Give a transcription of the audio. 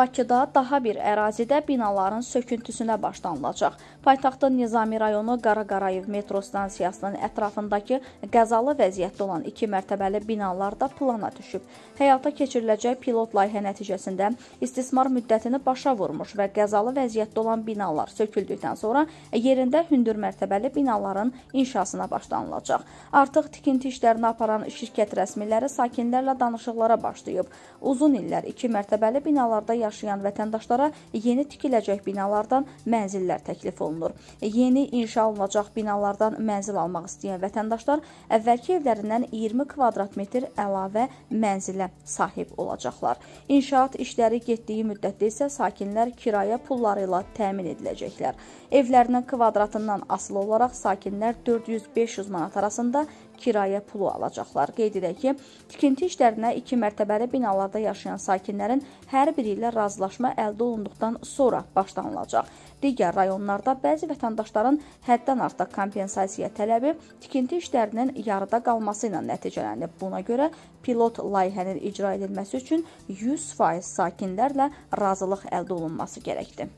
Bakıda daha bir ərazidə binaların söküntüsünə başlanılacaq. Paytaxtın Nizami rayonu Qaraqarayev metro stansiyasının ətrafındakı qəzalı vəziyyətdə olan iki mərtəbəli binalar da plana düşüb. Həyata keçiriləcək pilot layihə nəticəsində istismar müddətini başa vurmuş və qəzalı vəziyyətdə olan binalar söküldükdən sonra yerində hündür mərtəbəli binaların inşasına başlanılacaq. Artıq tikinti işlərini aparan şirkət rəsmiləri sakinlərlə danışıqlara başlayıb. Uzun illər iki mərtəbəli binalarda yaşanılacaq yaşayan vətəndaşlara yeni tikiləcək binalardan mənzillər təklif olunur. Yeni inşa olunacaq binalardan mənzil almaq istəyən vətəndaşlar əvvəlki evlərindən 20 kvadrat metr əlavə mənzilə sahib olacaqlar. İnşaat işləri getdiyi müddətdə isə sakinlər kirayə pulları ilə təmin ediləcəklər. Evlərinin kvadratından asılı olaraq sakinlər 400-500 manat arasında kirayə pulu alacaqlar. Qeyd edək ki, tikinti işlərinə 2 mərtəbəli binalarda yaşayan sakinlərin hər biri ilə müddətdə razılaşma əldə olunduqdan sonra başlanılacaq. Digər rayonlarda bəzi vətəndaşların həddən artıq kompensasiya tələbi tikinti işlərinin yarıda qalması ilə nəticələnib. Buna görə pilot layihənin icra edilməsi üçün 100% sakinlərlə razılıq əldə olunması gərəkdir.